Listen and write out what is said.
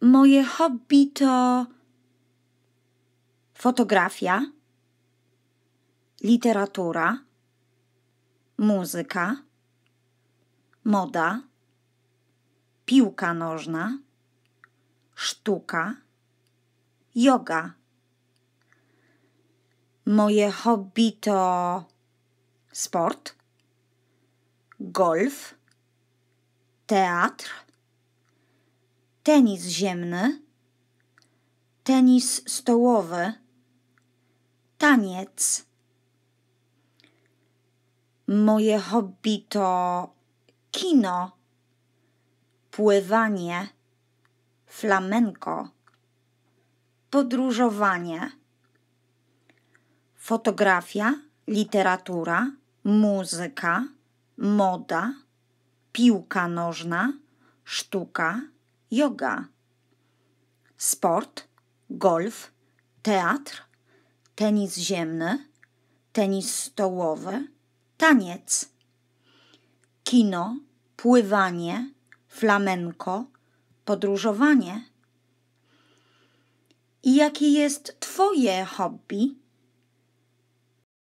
Moje hobby to fotografia, literatura, muzyka, moda, piłka nożna, sztuka, yoga. Moje hobby to sport, golf, teatr tenis ziemny, tenis stołowy, taniec. Moje hobby to kino, pływanie, flamenko, podróżowanie, fotografia, literatura, muzyka, moda, piłka nożna, sztuka yoga, sport, golf, teatr, tenis ziemny, tenis stołowy, taniec, kino, pływanie, flamenko, podróżowanie. I jakie jest Twoje hobby?